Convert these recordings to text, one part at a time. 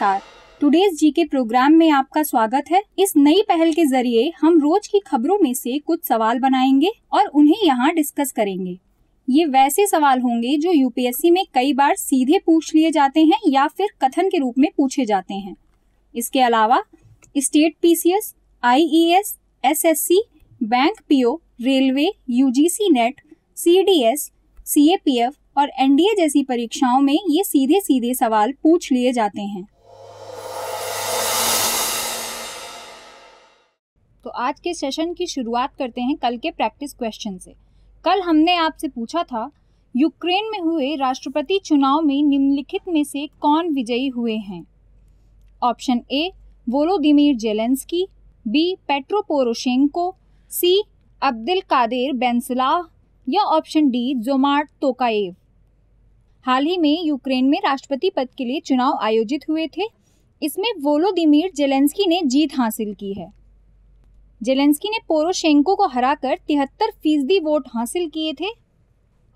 नमस्कार टुडेज जी के प्रोग्राम में आपका स्वागत है इस नई पहल के जरिए हम रोज की खबरों में से कुछ सवाल बनाएंगे और उन्हें यहाँ डिस्कस करेंगे ये वैसे सवाल होंगे जो यूपीएससी में कई बार सीधे पूछ लिए जाते हैं या फिर कथन के रूप में पूछे जाते हैं इसके अलावा state PCS, IES, SSC, bank PO railway UGC NET CDS, CAPF और एनडीए जैसी परीक्षाओं में ये सीधे सीधे सवाल पूछ लिए जाते हैं तो आज के सेशन की शुरुआत करते हैं कल के प्रैक्टिस क्वेश्चन से कल हमने आपसे पूछा था यूक्रेन में हुए राष्ट्रपति चुनाव में निम्नलिखित में से कौन विजयी हुए हैं option A Volodymyr Zelensky B Petro Poroshenko C Abdelkader कादिर बेंसलाह या ऑप्शन डी जोमार्ट तोकाएव हाल ही में यूक्रेन में राष्ट्रपति पद के लिए चुनाव आयोजित हुए थे इसमें वोलोदिमिर जेलेंस्की ने जीत हासिल की है जेलेंस्की ने पोरोशेंको को हराकर तिहत्तर फीसदी वोट हासिल किए थे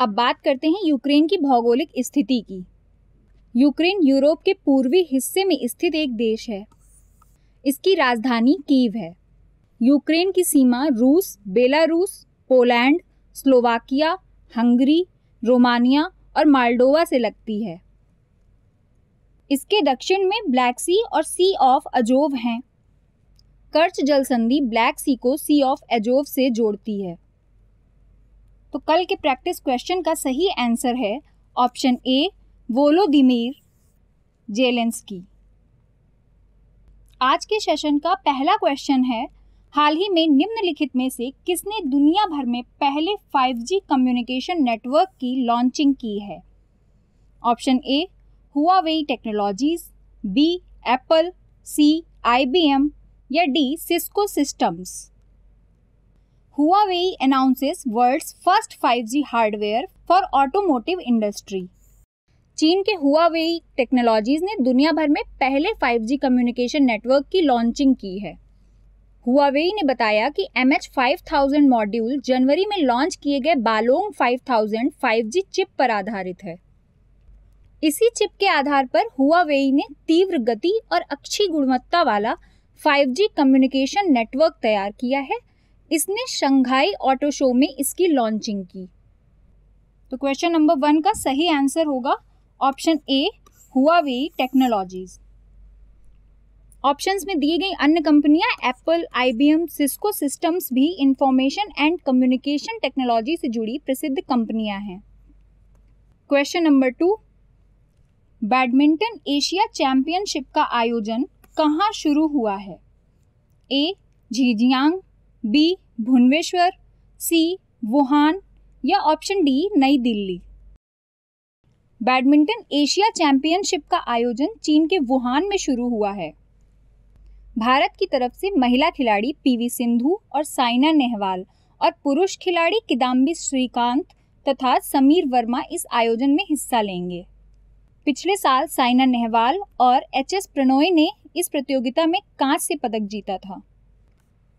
अब बात करते हैं यूक्रेन की भौगोलिक स्थिति की यूक्रेन यूरोप के पूर्वी हिस्से में स्थित एक देश है इसकी राजधानी कीव है यूक्रेन की सीमा रूस Belarus Poland Slovakia Hungary Romania और माल्डोवा से लगती है इसके दक्षिण में ब्लैक सी और सी ऑफ अजोव हैं कर्च जल संधि ब्लैक सी को सी ऑफ एजोव से जोड़ती है तो कल के प्रैक्टिस क्वेश्चन का सही आंसर है ऑप्शन ए जेलेंस जेलेंस्की आज के सेशन का पहला क्वेश्चन है हाल ही में निम्नलिखित में से किसने दुनिया भर में पहले 5G कम्युनिकेशन नेटवर्क की लॉन्चिंग की है option A Huawei technologies B Apple C IBM या D Cisco Systems Huawei announces world's first 5G hardware for automotive industry चीन के Huawei टेक्नोलॉजीज ने दुनिया भर में पहले 5G कम्युनिकेशन नेटवर्क की लॉन्चिंग की है हुआवेई ने बताया कि M H five thousand module जनवरी में लॉन्च किए गए बालोंग 5000 5G चिप पर आधारित है इसी चिप के आधार पर Huawei ने तीव्र गति और अच्छी गुणवत्ता वाला 5G कम्युनिकेशन नेटवर्क तैयार किया है इसने शंघाई ऑटो शो में इसकी लॉन्चिंग की तो क्वेश्चन नंबर वन का सही आंसर होगा option A Huawei technologies option में दी गई अन्य कंपनियां एप्पल आईबीएम सिस्को सिस्टम्स भी इंफॉर्मेशन एंड कम्युनिकेशन टेक्नोलॉजी से जुड़ी प्रसिद्ध कंपनियां हैं question number two badminton Asia championship का आयोजन कहाँ शुरू हुआ है A Zhejiang B Bhubaneswar C Wuhan या option D Nai Delhi badminton Asia championship का आयोजन चीन के वुहान में शुरू हुआ है भारत की तरफ से महिला खिलाड़ी पीवी सिंधु और साइना नेहवाल और पुरुष खिलाड़ी किदाम्बी श्रीकांत तथा समीर वर्मा इस आयोजन में हिस्सा लेंगे पिछले साल साइना नेहवाल और एच एस प्रणोय ने इस प्रतियोगिता में कांच से पदक जीता था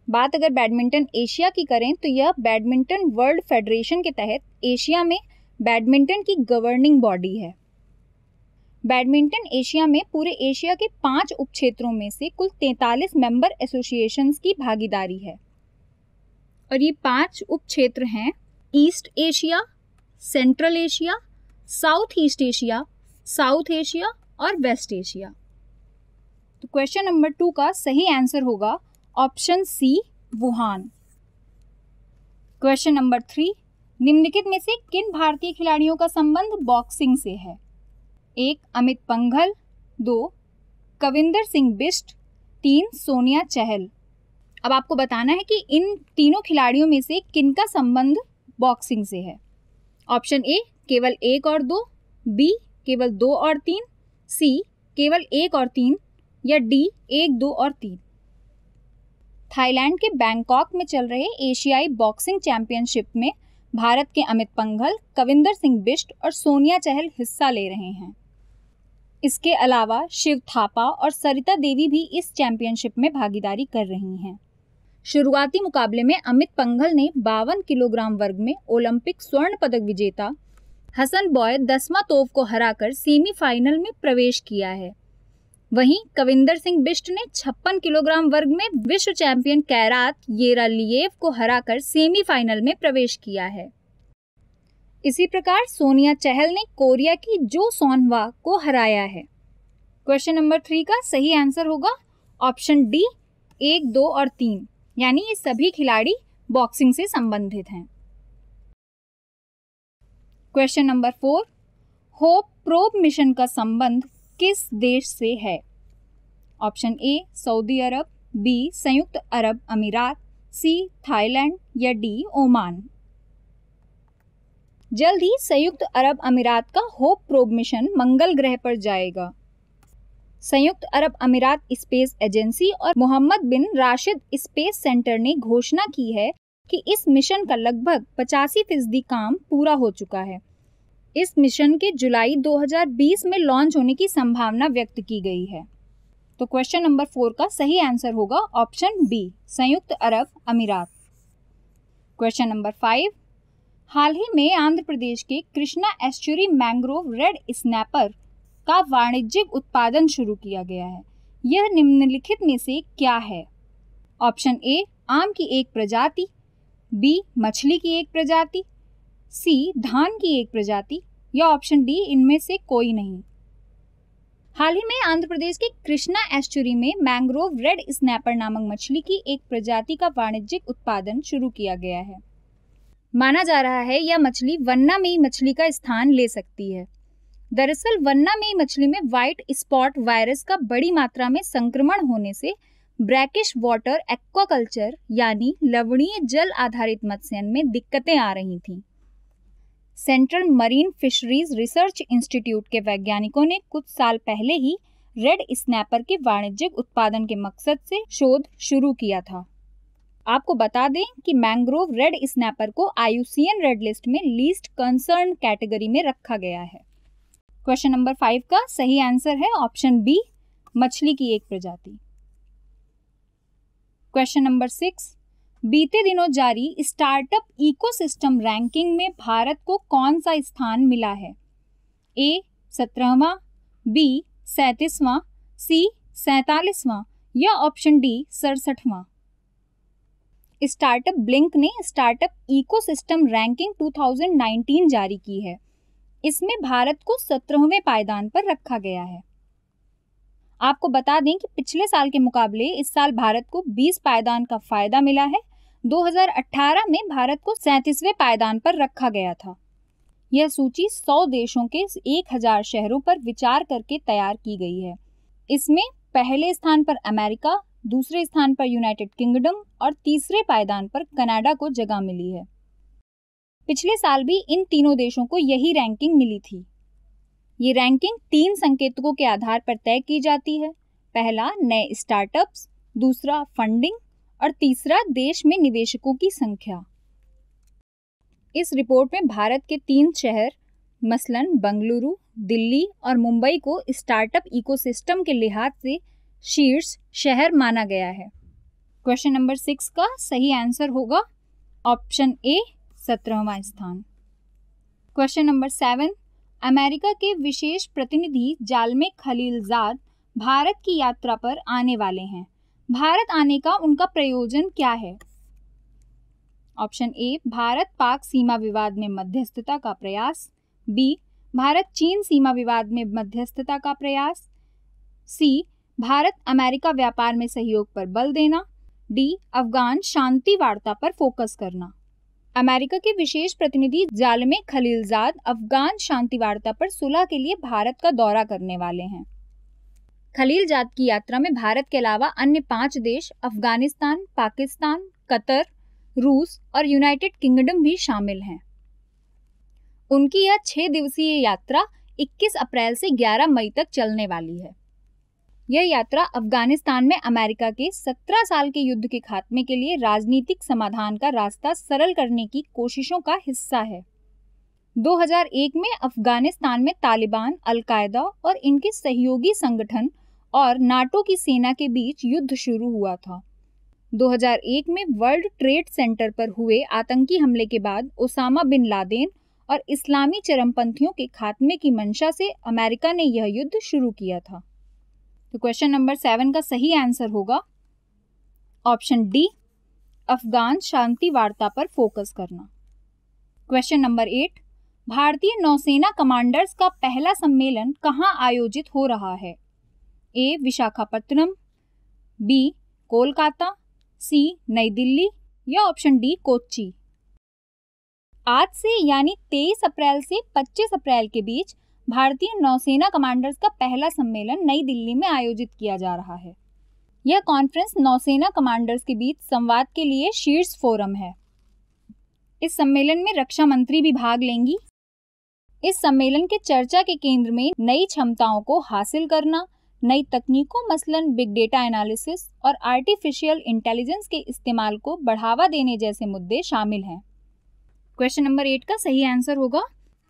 बात अगर बैडमिंटन एशिया की करें तो यह बैडमिंटन वर्ल्ड फेडरेशन के तहत एशिया में बैडमिंटन की गवर्निंग बॉडी है बैडमिंटन एशिया में पूरे एशिया के पांच उपक्षेत्रों में से कुल 43 मेंबर एसोसिएशन की भागीदारी है और ये पांच उपक्षेत्र हैं east Asia central Asia south east Asia south Asia और वेस्ट एशिया तो क्वेश्चन नंबर टू का सही आंसर होगा option C Wuhan question number three निम्नलिखित में से किन भारतीय खिलाड़ियों का संबंध बॉक्सिंग से है एक अमित पंघल दो कविंदर सिंह बिस्ट तीन सोनिया चहल अब आपको बताना है कि इन तीनों खिलाड़ियों में से किनका संबंध बॉक्सिंग से है ऑप्शन ए केवल एक और दो बी केवल दो और तीन सी केवल एक और तीन या डी एक दो और तीन थाईलैंड के बैंकॉक में चल रहे एशियाई बॉक्सिंग चैंपियनशिप में भारत के अमित पंघल कविंदर सिंह बिष्ट और सोनिया चहल हिस्सा ले रहे हैं इसके अलावा शिव थापा और सरिता देवी भी इस चैंपियनशिप में भागीदारी कर रही हैं शुरुआती मुकाबले में अमित पंघल ने बावन किलोग्राम वर्ग में ओलंपिक स्वर्ण पदक विजेता हसन बॉय दसवा तोफ को हराकर सेमीफाइनल में प्रवेश किया है वहीं कविंदर सिंह बिष्ट ने 56 किलोग्राम वर्ग में विश्व चैंपियन कैरात येरा लियेव को हराकर सेमीफाइनल में प्रवेश किया है इसी प्रकार सोनिया चहल ने कोरिया की जो सोनवा को हराया है क्वेश्चन नंबर थ्री का सही आंसर होगा ऑप्शन डी एक दो और तीन यानी ये सभी खिलाड़ी बॉक्सिंग से संबंधित हैं question number four hope probe mission का संबंध किस देश से है ऑप्शन ए सऊदी अरब बी संयुक्त अरब अमीरात सी थाईलैंड या डी ओमान जल्द ही संयुक्त अरब अमीरात का होप प्रोब मिशन मंगल ग्रह पर जाएगा संयुक्त अरब अमीरात स्पेस एजेंसी और Mohammed bin Rashid space centre ने घोषणा की है कि इस मिशन का लगभग पचासी फीसदी काम पूरा हो चुका है इस मिशन के जुलाई 2020 में लॉन्च होने की संभावना व्यक्त की गई है तो क्वेश्चन नंबर फोर का सही आंसर होगा ऑप्शन बी संयुक्त अरब अमीरात क्वेश्चन नंबर फाइव हाल ही में आंध्र प्रदेश के Krishna estuary mangrove red snapper का वाणिज्यिक उत्पादन शुरू किया गया है यह निम्नलिखित में से क्या है ऑप्शन ए आम की एक प्रजाति बी मछली की एक प्रजाति सी धान की एक प्रजाति या ऑप्शन डी इनमें से कोई नहीं हाल ही में आंध्र प्रदेश के कृष्णा एस्चुरी में मैंग्रोव रेड स्नैपर नामक मछली की एक प्रजाति का वाणिज्यिक उत्पादन शुरू किया गया है माना जा रहा है यह मछली वन्ना में मछली का स्थान ले सकती है दरअसल वन्ना में मछली में व्हाइट स्पॉट वायरस का बड़ी मात्रा में संक्रमण होने से ब्रैकिश वाटर एक्वाकल्चर यानी लवणीय जल आधारित मत्स्यन में दिक्कतें आ रही थीं central marine fisheries research institute के वैज्ञानिकों ने कुछ साल पहले ही रेड स्नैपर के वाणिज्यिक उत्पादन के मकसद से शोध शुरू किया था आपको बता दें कि मैंग्रोव रेड स्नैपर को आयुसीएन रेड लिस्ट में लीस्ट कंसर्न कैटेगरी में रखा गया है क्वेश्चन नंबर फाइव का सही आंसर है ऑप्शन बी मछली की एक प्रजाति क्वेश्चन नंबर सिक्स बीते दिनों जारी स्टार्टअप इकोसिस्टम रैंकिंग में भारत को कौन सा स्थान मिला है ए सत्रहवा बी सैंतीसवां सी सैतालीसवां या ऑप्शन डी सड़सठवां स्टार्टअप ब्लिंक ने स्टार्टअप इकोसिस्टम रैंकिंग 2019 जारी की है इसमें भारत को सत्रहवें पायदान पर रखा गया है आपको बता दें कि पिछले साल के मुकाबले इस साल भारत को 20 पायदान का फायदा मिला है 2018 में भारत को सैंतीसवें पायदान पर रखा गया था यह सूची 100 देशों के 1000 शहरों पर विचार करके तैयार की गई है इसमें पहले स्थान पर अमेरिका दूसरे स्थान पर यूनाइटेड किंगडम और तीसरे पायदान पर कनाडा को जगह मिली है पिछले साल भी इन तीनों देशों को यही रैंकिंग मिली थी ये रैंकिंग तीन संकेतकों के आधार पर तय की जाती है पहला नए स्टार्टअप्स दूसरा फंडिंग और तीसरा देश में निवेशकों की संख्या इस रिपोर्ट में भारत के तीन शहर मसलन बंगलुरु दिल्ली और मुंबई को स्टार्टअप इकोसिस्टम के लिहाज से शीर्ष शहर माना गया है क्वेश्चन नंबर सिक्स का सही आंसर होगा ऑप्शन ए सत्रहवा स्थान क्वेश्चन नंबर सेवन अमेरिका के विशेष प्रतिनिधि जालमे खलीलजाद भारत की यात्रा पर आने वाले हैं भारत आने का उनका प्रयोजन क्या है ऑप्शन ए भारत पाक सीमा विवाद में मध्यस्थता का प्रयास बी भारत चीन सीमा विवाद में मध्यस्थता का प्रयास सी भारत अमेरिका व्यापार में सहयोग पर बल देना डी अफगान शांति वार्ता पर फोकस करना अमेरिका के विशेष प्रतिनिधि जालमे खलीलजाद अफगान शांति वार्ता पर सुलह के लिए भारत का दौरा करने वाले हैं खलील जात की यात्रा में भारत के अलावा अन्य पांच देश अफगानिस्तान पाकिस्तान कतर रूस और यूनाइटेड किंगडम भी शामिल हैं उनकी यह छह दिवसीय यात्रा 21 अप्रैल से 11 मई तक चलने वाली है यह यात्रा अफगानिस्तान में अमेरिका के 17 साल के युद्ध के खात्मे के लिए राजनीतिक समाधान का रास्ता सरल करने की कोशिशों का हिस्सा है 2001 में अफगानिस्तान में तालिबान अलकायदा और इनके सहयोगी संगठन और नाटो की सेना के बीच युद्ध शुरू हुआ था 2001 में वर्ल्ड ट्रेड सेंटर पर हुए आतंकी हमले के बाद ओसामा बिन लादेन और इस्लामी चरमपंथियों के खात्मे की मंशा से अमेरिका ने यह युद्ध शुरू किया था तो क्वेश्चन नंबर सेवन का सही आंसर होगा ऑप्शन डी अफगान शांति वार्ता पर फोकस करना क्वेश्चन नंबर एट भारतीय नौसेना कमांडर्स का पहला सम्मेलन कहाँ आयोजित हो रहा है A Visakhapatnam B Kolkata C नई दिल्ली या ऑप्शन डी कोच्चि आज से यानी 23 अप्रैल से 25 अप्रैल के बीच भारतीय नौसेना कमांडर्स का पहला सम्मेलन नई दिल्ली में आयोजित किया जा रहा है यह कॉन्फ्रेंस नौसेना कमांडर्स के बीच संवाद के लिए शीर्ष फोरम है इस सम्मेलन में रक्षा मंत्री भी भाग लेंगी इस सम्मेलन के चर्चा के केंद्र में नई क्षमताओं को हासिल करना नई तकनीकों मसलन बिग डेटा एनालिसिस और आर्टिफिशियल इंटेलिजेंस के इस्तेमाल को बढ़ावा देने जैसे मुद्दे शामिल हैं क्वेश्चन नंबर एट का सही आंसर होगा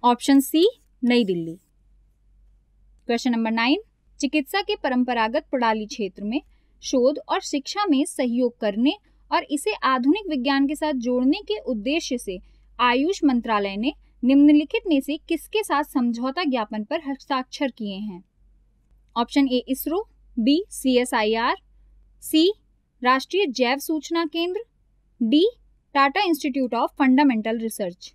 ऑप्शन सी नई दिल्ली क्वेश्चन नंबर नाइन चिकित्सा के परंपरागत प्रणाली क्षेत्र में शोध और शिक्षा में सहयोग करने और इसे आधुनिक विज्ञान के साथ जोड़ने के उद्देश्य से आयुष मंत्रालय ने निम्नलिखित में से किसके साथ समझौता ज्ञापन पर हस्ताक्षर किए हैं option A ISRO B C S I R C राष्ट्रीय जैव सूचना केंद्र D Tata institute of fundamental research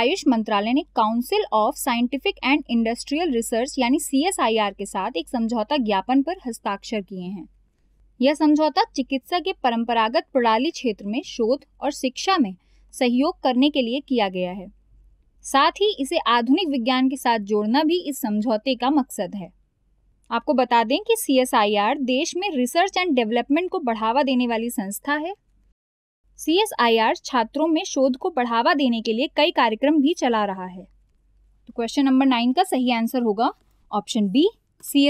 AYUSH मंत्रालय ने council of scientific and industrial research यानी सी के साथ एक समझौता ज्ञापन पर हस्ताक्षर किए हैं यह समझौता चिकित्सा के परंपरागत प्रणाली क्षेत्र में शोध और शिक्षा में सहयोग करने के लिए किया गया है साथ ही इसे आधुनिक विज्ञान के साथ जोड़ना भी इस समझौते का मकसद है आपको बता दें कि सी देश में रिसर्च एंड डेवलपमेंट को बढ़ावा देने वाली संस्था है सी छात्रों में शोध को बढ़ावा देने के लिए कई कार्यक्रम भी चला रहा है तो क्वेश्चन नंबर नाइन का सही आंसर होगा option B C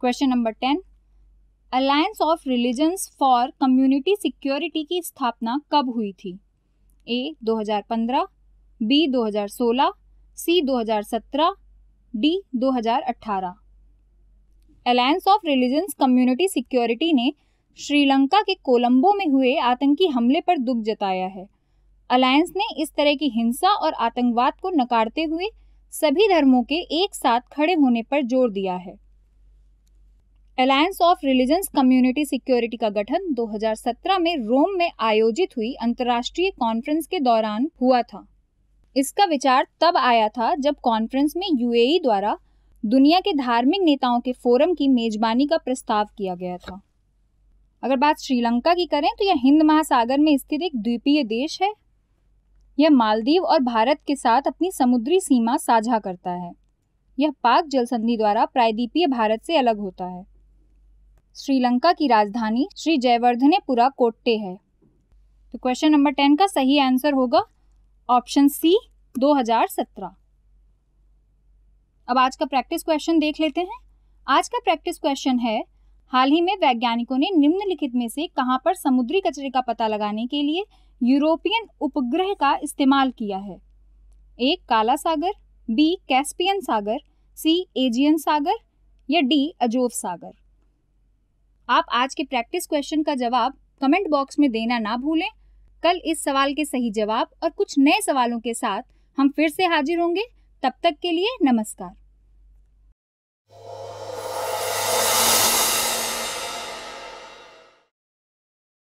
question number ten alliance of religions for community security की स्थापना कब हुई थी A 2015, B 2016, C 2017 D 2018 alliance of religions community security ने श्रीलंका के कोलंबो में हुए आतंकी हमले पर दुख जताया है अलायंस ने इस तरह की हिंसा और आतंकवाद को नकारते हुए सभी धर्मों के एक साथ खड़े होने पर जोर दिया है alliance of religions community security का गठन 2017 में रोम में आयोजित हुई अंतर्राष्ट्रीय कॉन्फ्रेंस के दौरान हुआ था इसका विचार तब आया था जब कॉन्फ्रेंस में यूएई e द्वारा दुनिया के धार्मिक नेताओं के फोरम की मेजबानी का प्रस्ताव किया गया था अगर बात श्रीलंका की करें तो यह हिंद महासागर में स्थित एक द्वीपीय देश है यह मालदीव और भारत के साथ अपनी समुद्री सीमा साझा करता है यह पाक जल संधि द्वारा प्रायद्वीपीय भारत से अलग होता है श्रीलंका की राजधानी श्री जयवर्धनेपुरा कोट्टे है तो क्वेश्चन नंबर टेन का सही आंसर होगा ऑप्शन सी 2017 अब आज का प्रैक्टिस क्वेश्चन देख लेते हैं आज का प्रैक्टिस क्वेश्चन है हाल ही में वैज्ञानिकों ने निम्नलिखित में से कहां पर समुद्री कचरे का पता लगाने के लिए यूरोपियन उपग्रह का इस्तेमाल किया है एक काला सागर बी कैस्पियन सागर सी एजियन सागर या डी अजोव सागर आप आज के प्रैक्टिस क्वेश्चन का जवाब कमेंट बॉक्स में देना ना भूलें कल इस सवाल के सही जवाब और कुछ नए सवालों के साथ हम फिर से हाजिर होंगे तब तक के लिए नमस्कार